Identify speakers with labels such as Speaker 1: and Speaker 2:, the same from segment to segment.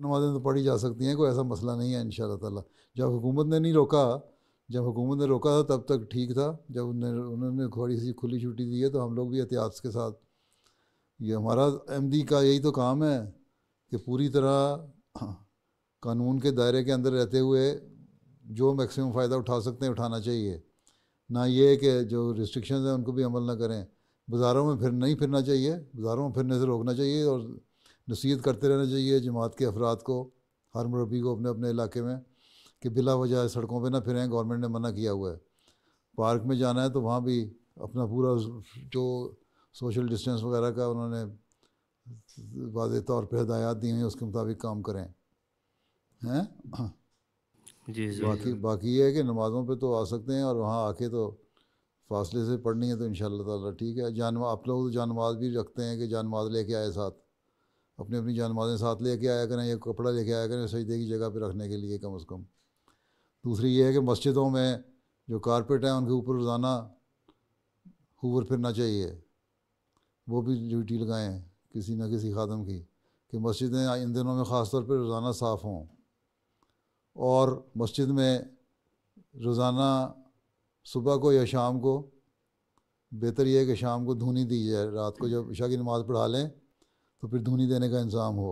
Speaker 1: नमाज़ें तो पढ़ी जा सकती हैं कोई ऐसा मसला नहीं है इन ताला जब हुकूमत ने नहीं रोका जब हुकूमत ने रोका था तब तक ठीक था जब उन्होंने उन्होंने थोड़ी सी खुली छुट्टी दी है तो हम लोग भी एहतियात के साथ ये हमारा एम डी का यही तो काम है कि पूरी तरह कानून के दायरे के अंदर रहते हुए जो मैक्सिमम फ़ायदा उठा सकते हैं उठाना चाहिए ना ये कि जो रिस्ट्रिक्शन हैं उनको भी अमल ना करें बाज़ारों में फिर नहीं फिरना चाहिए बाज़ारों में फिरने से रोकना चाहिए और नसीहत करते रहना चाहिए जमात के अफराद को हर मुरबी को अपने अपने इलाके में कि बिला वजह सड़कों पर ना फिरें गवर्नमेंट ने मना किया हुआ है पार्क में जाना है तो वहाँ भी अपना पूरा जो सोशल डिस्टेंस वगैरह का उन्होंने वाज तौर पर हदायत दी हुई उसके मुताबिक काम करें हैं बाकी बाकी ये है कि नमाज़ों पे तो आ सकते हैं और वहाँ आके तो फासले से पढ़नी है तो इन ताला ठीक है जान आप लोग तो जानमाज भी रखते हैं कि जानवाज लेके आए साथ अपनी अपनी जानमाजें साथ लेके आया करें या कपड़ा लेके आया करें सजदे की जगह पर रखने के लिए कम अज़ कम दूसरी ये है कि मस्जिदों में जो कारपेट हैं उनके ऊपर रोज़ाना हुवर फिरना चाहिए वो भी ड्यूटी लगाएं किसी न किसी खादम की कि मस्जिदें इन दिनों में ख़ास तौर पर रोज़ाना साफ़ हों और मस्जिद में रोज़ाना सुबह को या शाम को बेहतर यह है कि शाम को धुनी दी जाए रात को जब ईशा की नमाज़ पढ़ा लें तो फिर धुनी देने का इंतज़ाम हो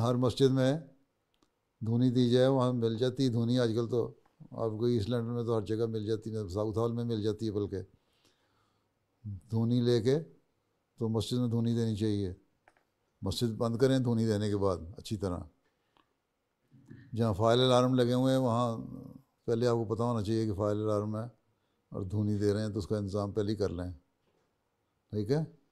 Speaker 1: हर मस्जिद में धुनी दी जाए वहाँ मिल जाती है धुनी आजकल तो आपको ईस्ट लंडन में तो हर जगह मिल जाती है साउथ हॉल में मिल जाती है बल्कि धूनी लेके तो मस्जिद में धुनी देनी चाहिए मस्जिद बंद करें धुनी देने के बाद अच्छी तरह जहाँ फाइल अलार्म लगे हुए हैं वहाँ पहले आपको पता होना चाहिए कि फाइल अलार्म है और धुनी दे रहे हैं तो उसका इंतज़ाम पहले ही कर लें ठीक है